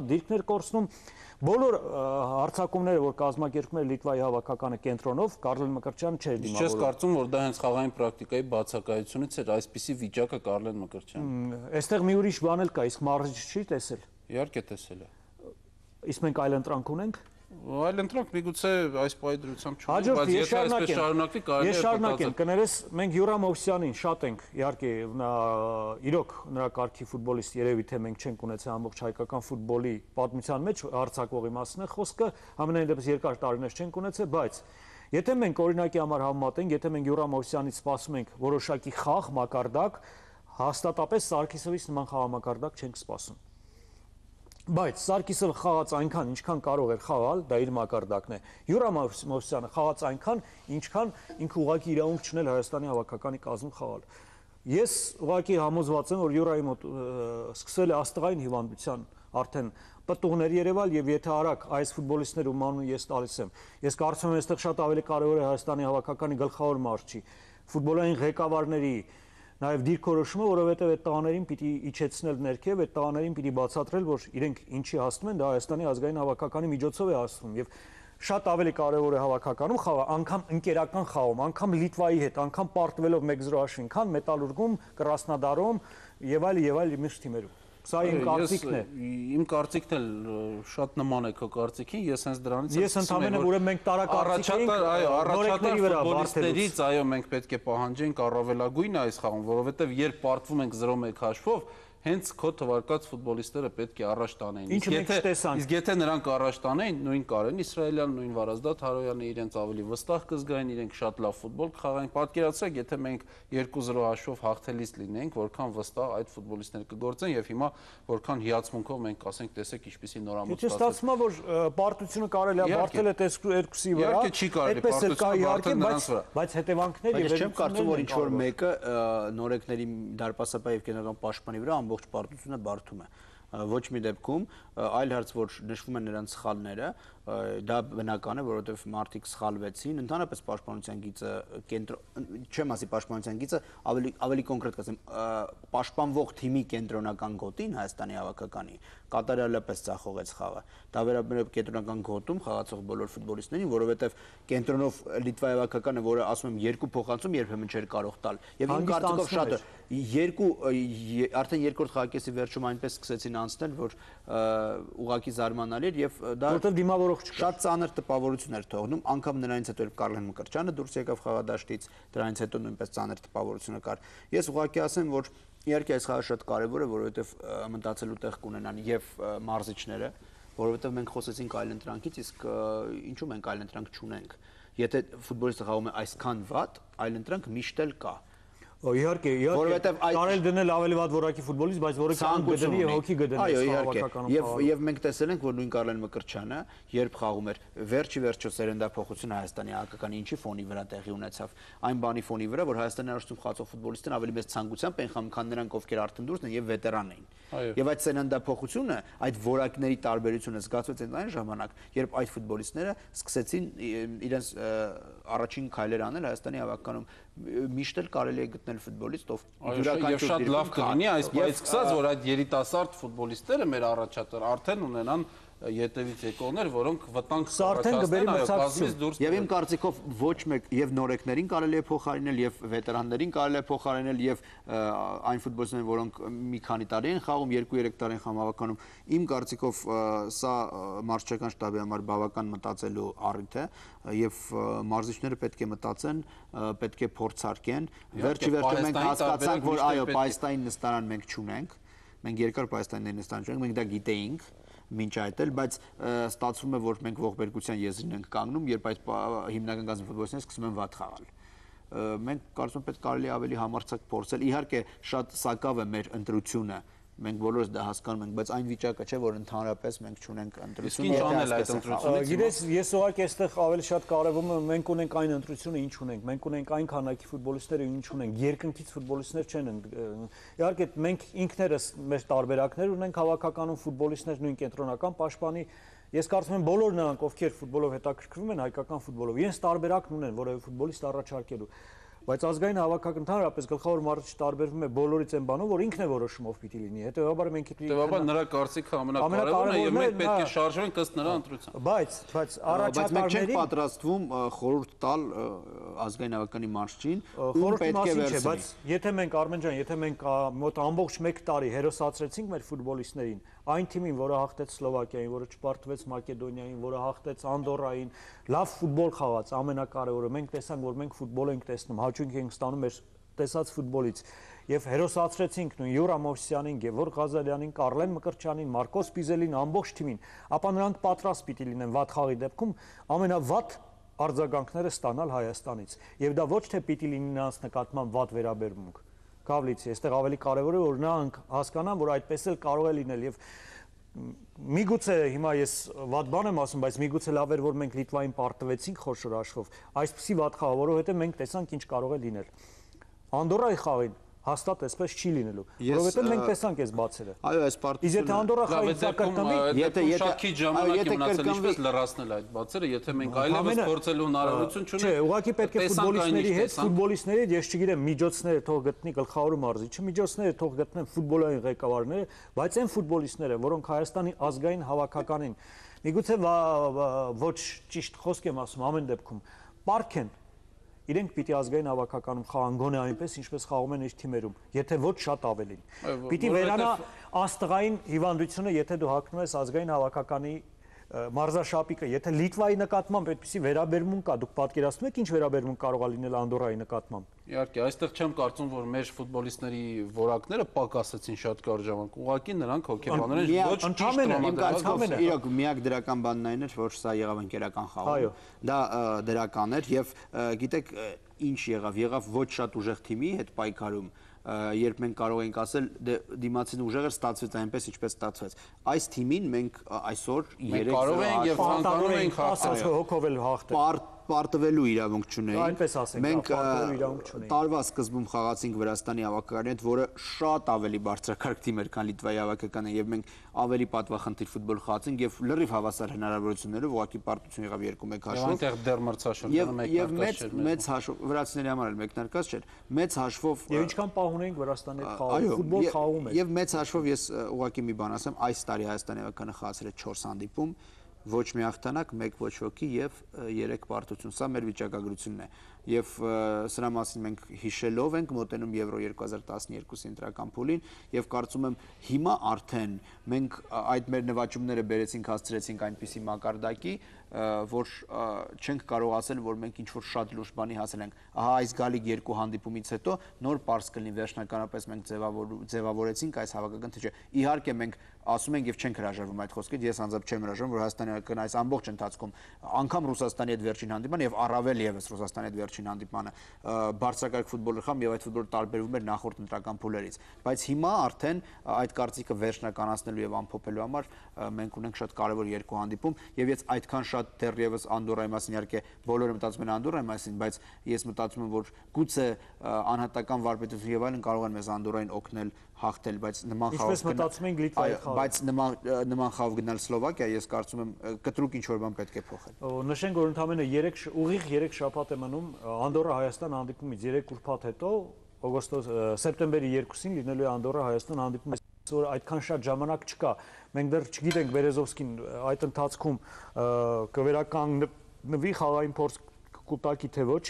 դիրքներ կորցնում բոլոր հարցակումները, որ կազմակերպում էր Լիտվայի հավաքականը կենտրոնով, Կարլեն Մկրտչյանը չէր դիմավորում։ Ես կարծում, որ դա հենց խաղային պրակտիկայի բացակայությունից էր, այսպիսի վիճակը Կարլեն Մկրտչյանը։ Այստեղ մի ուրիշ բան էլ կա, իսկ մարզիչ չի տեսել։ Իհարկե տեսել է։ Իսկ մենք այլ ընտրանք ունենք։ Այլ ընտրոնք միգուցե այս պայդրությամբ չունի, բայց եթե այսպես շարունակվի, կարելի է Ես շարունակեմ, կներես, մենք Յուրա Մովսյանին շատ ենք, իհարկե, իրոք նրա կարգի ֆուտբոլիստ երևի թե մենք չենք ունեցել ամբողջ հայկական ֆուտբոլի պատմության մեջ հարցակողի մասն է խոսքը, ամենայն դեպս երկար տարիներ չենք ունեցել, բայց եթե մենք օրինակի համար համեմատենք, եթե մենք Յուրա Մովսյանից սպասում ենք որոշակի խաղ, մակարդակ, հաստատապես Սարգիսովից նման խաղ մակարդակ չենք սպասում։ Բայց Սարգիսը խաղաց այնքան, ինչքան կարող էր խաղալ, դա իր մակարդակն է։ Յուրա Մովսյանը խաղաց այնքան, ինչքան ինքը ուղակի իրավունք չնել Հայաստանի հավաքականի կազմում խաղալ։ Ես ուղակի համոզված եմ, որ Յուրայի մոտ սկսել է աստղային հիվանդության արդեն պտուղներ Երևալ եւ եթե արագ այս ֆուտբոլիստներ ու մանուն ես տալիս եմ։ Ես կարծում եմ այստեղ շատ ավելի կարեւոր է Հայաստանի հավաքականի գլխավոր մարզչի ֆուտբոլային ղեկավարների, նաև դիրքորոշումը, որովհետև այդ տղաներին պիտի իջեցնել ներքև, այդ տղաներին պիտի բացատրել, որ իրենք ինչի հասնում են, դա Հայաստանի ազգային հավաքականի միջոցով է հասնում եւ շատ ավելի կարեւոր է հավաքականում խաղը, անգամ ընկերական խաղում, անգամ Լիտվայի հետ, անգամ պարտվելով 1-0 հաշվին, քան մետալուրգում, կրասնադարում եւ այլ եւ այլ միշտ թիմերում։ Սա իմ կարծիքն է։ Իմ կարծիքն էլ շատ նման է քո կարծիքին, ես հենց դրանից եմ Ես ընդհանրապես ուրեմն մենք տարակարծիքենք առաջատար ֆուտբոլիստերից, այո, մենք պետք է պահանջենք առավելագույնը այս խաղում, որովհետև երբ պարտվում ենք 0-1 հաշվով, հենց քո թվարկած ֆուտբոլիստները պետք է առաջ տանեն։ Իսկ եթե իսկ եթե նրանք առաջ տանեն, նույն Կարեն Իսրայելյան, նույն Վարազդատ Հարոյանը իրենց ավելի վստահ կզգային, իրենք շատ լավ ֆուտբոլ կխաղային։ Պատկերացրեք, եթե մենք 2-0 հաշվով հաղթելիս լինենք, որքան վստահ այդ ֆուտբոլիստները կգործեն եւ հիմա որքան հիացմունքով մենք ասենք, տեսեք, ինչպեսի նորամուտ ստացվեց։ Եթե ստացվում է, որ պարտությունը կարելի է բարձել է տես 2-ի վրա, իհարկե չի կարելի պարտությունը բարձել նրանց վրա, բայց հետևանքները եւ չեմ կարծում, որ ինչ որ մեկը նորեկների դարպասապահ եւ կենական պաշտպանի վրա ամբողջ պարտությունը բարդում է ոչ մի դեպքում այլ հարց որ նշվում են նրանց սխալները դա բնական է որովհետև մարդիկ սխալվեցին ընդհանրապես պաշտպանության գիծը կենտրոն չեմ ասի պաշտպանության գիծը ավելի ավելի կոնկրետ կասեմ պաշտպանվող թիմի կենտրոնական գոտին Հայաստանի հավաքականի կատարյալապես ցախողեց խաղը։ Դա վերաբերում կենտրոնական գոտում խաղացող բոլոր ֆուտբոլիստներին, որովհետև կենտրոնով լիտվայավակականը, որը ասում եմ երկու փոխանցում երբեմն չէր կարող տալ։ Եվ իմ կարծիքով շատ երկու արդեն երկրորդ խաղակեսի վերջում այնպես սկսեցին անցնել, որ ուղակի զարմանալի էր եւ դա որտեղ դիմավորող չկա։ Շատ ծանր տպավորություն էր թողնում, անկամ նրանից հետո էլ Կարլեն Մկրտչյանը դուրս եկավ խաղադաշտից, դրանից հետո նույնպես ծանր տպավորությունը կար։ Ես ուղղակի ասեմ, որ Իհարկե այս խաղը շատ կարևոր է, որովհետև մտածելու տեղ կունենան եւ մարզիչները, որովհետև մենք խոսեցինք այլ ընտրանքից, իսկ ինչու մենք այլ ընտրանք չունենք։ Եթե ֆուտբոլիստը խաղում է այսքան վատ, այլ ընտրանք միշտ էլ կա։ Ա, Իհարկե, իհարկե։ Որովհետև այդ կարել դնել ավելի վատ որակի ֆուտբոլից, բայց որը կան գտնի եւ հոգի գտնի։ Այո, իհարկե։ Եվ եւ մենք տեսել ենք, որ նույն Կարլեն Մկրչյանը, երբ խաղում էր վերջի վերջո սերնդափոխություն Հայաստանի հակական ինչի ֆոնի վրա տեղի ունեցավ։ Այն բանի ֆոնի վրա, որ Հայաստանի առաջնում խաղացող ֆուտբոլիստերն ավելի մեծ ցանկությամբ են խաղում, քան նրանք, ովքեր արդեն դուրս են եւ վետերան էին։ Եվ այդ սերնդափոխությունը, այդ որակների տարբերությունը զգացվեց այն ժամանակ, երբ այդ ֆուտբոլիստները սկսեցին իրենց առաջին քայլեր անել Հայաստանի հավաքականում միշտ էլ կարելի է գտնել ֆուտբոլիստով յուրաքանչյուր շատ լավ կլինի այս բայց սկսած որ այդ երիտասարդ ֆուտբոլիստները մեր առաջատար արդեն ունենան յետևից եկողներ, որոնք վտանգ կազմակերպեն եւ իմ կարծիքով ոչ մեկ եւ նորեկներին կարելի է փոխարինել եւ վետերաններին կարելի է փոխարինել եւ այն ֆուտբոլիստներին, որոնք մի քանի տարի են խաղում, 2-3 տարի են խաղում հավականում, իմ կարծիքով սա մարզչական շտաբի համար բավական մտածելու առիթ է եւ մարզիչները պետք է մտածեն, պետք է փորձարկեն։ Վերջի վերջում մենք հասկացանք, որ այո, պայստային նստարան մենք չունենք։ Մենք երկար պայստաններ նստարան չունենք, մենք դա գիտեինք մինչ այդ էլ, բայց ստացվում է, որ մենք ողբերգության եզրին ենք կանգնում, երբ այդ հիմնական գազային ֆուտբոլիստները սկսում են վատ խաղալ մենք կարծում պետք կարելի ավելի համարձակ փորձել։ Իհարկե շատ սակավ է մեր ընտրությունը մենք բոլորս դա հասկանում ենք, բայց այն վիճակը չէ, որ ընդհանրապես մենք չունենք ընտրություն։ Իսկ ինչ անել այդ ընտրությունից։ Գիտես, ես ուղղակի այստեղ ավելի շատ կարևորը մենք ունենք այն ընտրությունը, ինչ ունենք։ Մենք ունենք այն քանակի ֆուտբոլիստները, ինչ ունենք։ Երկնքից ֆուտբոլիստներ չեն։ Իհարկե, մենք ինքներս մեր տարբերակներ ունենք հավաքականում ֆուտբոլիստներ նույն կենտրոնական պաշտպանի Ես կարծում եմ բոլոր նրանք, ովքեր ֆուտբոլով հետաքրքրվում են հայկական ֆուտբոլով, իրենց տարբերակն ունեն, որևէ ֆուտբոլիստ առաջարկելու բայց ազգային հավաքակ ընդհանրապես գլխավոր մարզիչ տարբերվում է բոլորից այն բանով, որ ինքն է որոշումով պիտի լինի։ Հետևաբար մենք պիտի Հետևաբար նրա կարծիքը ամենակարևորն է եւ մենք պետք է հա։ շարժվենք ըստ նրա ընտրության։ Բայց բայց առաջատարներին Բայց մենք չենք պատրաստվում խորհուրդ տալ ազգային հավաքականի մարզչին, ում պետք է վերցնի։ Բայց եթե մենք Արմեն ջան, եթե մենք մոտ ամբողջ 1 տարի հերոսացրեցինք մեր ֆուտբոլիստերին, այն թիմին, որը հաղթեց Սլովակիային, որը չպարտվեց Մակեդոնիային, որը հաղթեց Անդորային, լավ ֆուտբոլ խաղաց, ամենակարևորը մենք տեսանք, որ մենք ֆուտբոլ ենք տեսնում հաճույք ենք ստանում մեր տեսած ֆուտբոլից եւ հերոսացրեցինք նույն Յուրա Մովսյանին, Գևորգ Ղազարյանին, Կարլեն Մկրտչյանին, Մարկոս Պիզելին, ամբողջ թիմին, ապա նրանք պատրաստ պիտի լինեն վատ խաղի դեպքում ամենավատ արձագանքները ստանալ Հայաստանից։ Եվ դա ոչ թե պիտի լինի նրանց նկատմամբ վատ վերաբերմունք։ Գավլիցի, այստեղ ավելի կարևոր է որ նրանք հասկանան, որ այդպես էլ կարող է լինել եւ և միգուցե հիմա ես ված բան եմ ասում, բայց միգուցե լավ էր որ մենք Լիտվային պարտվեցինք խոշոր աշխով։ Այսպիսի ված խաղ, որովհետեւ մենք տեսանք ինչ կարող է լինել։ Անդորայի խաղին հաստատ այսպես չի լինելու, որովհետև մենք տեսանք այս բացերը։ Այո, այս պարտությունը։ Իսկ եթե հանդորախային ցակրկմի, եթե եթե շատ քիչ ժամանակ է մնացել ինչպես լրացնել այդ բացերը, եթե մենք այլևս փորձելու հնարավորություն չունենք։ Չէ, ուղղակի պետք է ֆուտբոլիստների հետ, ֆուտբոլիստների հետ ես չգիտեմ միջոցները թող գտնի գլխավորը մարզիչը, միջոցները թող գտնեն ֆուտբոլային ղեկավարները, բայց այն ֆուտբոլիստները, որոնք Հայաստանի ազգային հավաքականին, միգուցե ոչ ճիշտ խոսք եմ ասում ամեն դեպքում, պարք են իրենք պիտի ազգային հավաքականում խաղան գոնե այնպես ինչպես խաղում են իր թիմերում, եթե ոչ շատ ավելին։ Պիտի վերանա աստղային հիվանդությունը, եթե դու հակնում ես ազգային հավաքականի մարզաշապիկը, եթե Լիտվայի նկատմամբ այդպիսի վերաբերմունք կա, դուք պատկերացնում եք ինչ վերաբերմունք կարող է լինել Անդորայի նկատմամբ։ Իհարկե, այստեղ չեմ կարծում, որ մեր ֆուտբոլիստների որակները պակասեցին շատ կարճ ժամանակ։ Ուղղակի նրանք հոգեբանորեն ոչ ճիշտ իմ կարծիքով իրոք միակ դրական բանն այն էր, որ սա եղավ ընկերական խաղում։ Դա դրական էր եւ գիտեք ինչ եղավ, եղավ ոչ շատ ուժեղ թիմի հետ պայքարում երբ մենք կարող ենք ասել դե դիմացին ուժերը ստացվեց այնպես ինչպես ստացվեց այս թիմին մենք այսօր 3 կարող ենք եւ ցանկանում ենք հաղթել հոգով էլ հաղթել պարտվելու իրավունք չունեին։ Այնպես ասենք, հա, մենք պարտվելու իրավունք չունեին։ Տարվա սկզբում խաղացինք Վրաստանի հավաքականի հետ, որը շատ ավելի բարձրակարգ թիմ էր, քան Լիտվայի հավաքականը, եւ մենք ավելի պատվախնդիր ֆուտբոլ խաղացինք եւ լրիվ հավասար հնարավորություններով ուղակի պարտություն եղավ 2-1 հաշվով։ Եվ այնտեղ դեռ մրցաշրջանը մեկնարկած չէր։ Եվ մեծ մեծ հաշվով վրացիների համար էլ մեկնարկած չէր։ Մեծ հաշվով Եվ ինչքան պահ ունենք Վրաստանի հետ խաղում, ֆուտբոլ խաղում է։ Եվ մեծ հաշվով ես ուղակի մի բան ասեմ, այս տարի Հայաստանի հավաքականը խաղացել է 4 հանդիպում ոչ մի հաղթանակ, մեկ ոչ ոքի եւ երեք պարտություն։ Սա մեր վիճակագրությունն է։ Եվ սրա մասին մենք հիշելով ենք մոտենում Եվրո 2012-ի ընտրական փուլին եւ կարծում եմ հիմա արդեն մենք այդ մեր նվաճումները բերեցինք, հասցրեցինք այնպիսի մակարդակի, որ չենք կարող ասել, որ մենք ինչ որ շատ լուրջ բանի հասել ենք։ Ահա այս գալիք երկու հանդիպումից հետո նոր པարս կլինի վերջնականապես մենք ձևավոր ձևավորեցինք այս հավաքական թեժը։ Իհարկե մենք ասում ենք եւ չենք հրաժարվում այդ խոսքից, ես անձամբ չեմ հրաժարվում, որ Հայաստանի հակն այս ամբողջ ընթացքում անգամ Ռուսաստանի հետ վերջին հանդիպման եւ առավել եւս Ռուսաստանի հետ վերջին հանդիպմանը բարձրակարգ ֆուտբոլի խամ եւ այդ ֆուտբոլը տարբերվում էր նախորդ ընտրական փուլերից, բայց հիմա արդեն այդ կարծիքը վերջնականացնելու եւ ամփոփելու համար մենք ունենք շատ կարեւոր երկու հանդիպում եւ ես այդքան շատ շատ դեռևս Անդորայի մասին իհարկե բոլորը մտածում են Անդորայի մասին, բայց ես մտածում եմ, որ գուցե անհատական վարպետություն եւ այլն կարող են մեզ Անդորային օգնել հաղթել, բայց նման խաղ Ինչպես մտածում ենք Լիտվայի խաղը։ Բայց նման նման խաղ գնալ Սլովակիա, ես կարծում եմ կտրուկ ինչ որ բան պետք է փոխել։ Նշենք, որ ընդամենը 3 ուղիղ 3 շաբաթ է մնում Անդորա Հայաստան հանդիպումից 3 ուրբաթ հետո օգոստոս սեպտեմբերի 2-ին լինելու է Անդորա Հայաստան հանդիպումը որ այդքան շատ ժամանակ չկա։ Մենք դեռ չգիտենք Բերեզովսկին այդ ընթացքում կվերականգնվի խաղային փորձ կուտակի թե ոչ։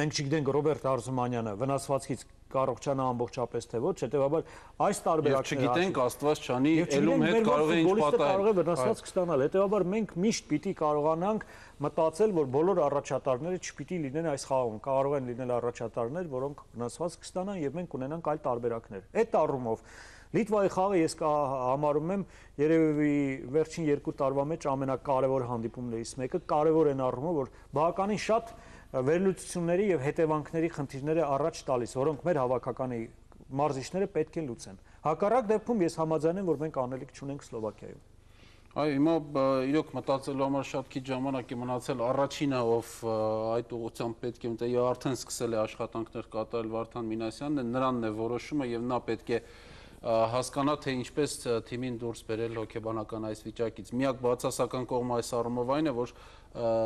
Մենք չգիտենք Ռոբերտ Արզումանյանը վնասվածքից կարողջանա ամբողջապես թե ոչ, հետեւաբար այս տարբերակները չգիտենք Աստված չանի, ելում հետ կարող է ինչ պատահել։ Կարող է վնասվածք ստանալ, հետեւաբար մենք միշտ պիտի կարողանանք մտածել, որ բոլոր առաջատարները չպիտի լինեն այս խաղում, կարող են լինել առաջատարներ, որոնք վնասվածք կստանան եւ մենք ունենանք այլ տարբերակներ։ Այդ առումով Լիտվայի խաղը ես կա համարում եմ երևի վերջին 2 տարվա մեջ ամենակարևոր հանդիպումներից մեկը, կարևոր են առումով, որ բավականին շատ վերլուծությունների եւ հետևանքների խնդիրները առաջ տալիս, որոնք մեր հավաքականի մարզիչները պետք է լուծեն։ Հակառակ դեպքում ես համաձայն եմ, որ մենք անելիք չունենք Սլովակիայում։ Այո, հիմա իրոք մտածելու համար շատ քիչ ժամանակ է մնացել առաջինը, ով այդ ուղղությամբ պետք է մտա, արդեն սկսել է աշխատանքներ կատարել Վարդան Մինասյանն է, նրանն է որոշումը եւ նա պետք է հասկանա թե ինչպես թիմին դուրս բերել հոկեբանական այս վիճակից։ Միակ բացասական կողմը այս առումով այն է, որ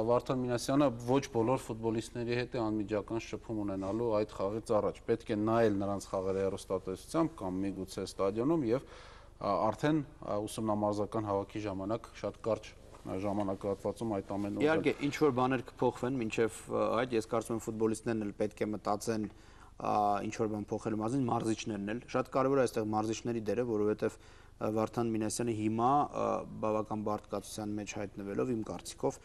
Վարդան Մինասյանը ոչ բոլոր ֆուտբոլիստների հետ է անմիջական շփում ունենալու այդ խաղից առաջ։ Պետք է նայել նրանց խաղերը հեռուստատեսությամբ կամ միգուցե ստադիոնում եւ արդեն ուսումնամարզական հավաքի ժամանակ շատ կարճ ժամանակահատվածում այդ ամենը Իհարկե, ինչ որ բաներ կփոխվեն, ինչեվ այդ ես կարծում եմ ֆուտբոլիստներն էլ պետք է մտածեն ինչ որ բան փոխելու մասին մարզիչներն էլ շատ կարևոր է այստեղ մարզիչների դերը, որովհետև Վարդան Մինասյանը հիմա բավական բարդ կացության մեջ հայտնվելով իմ կարծիքով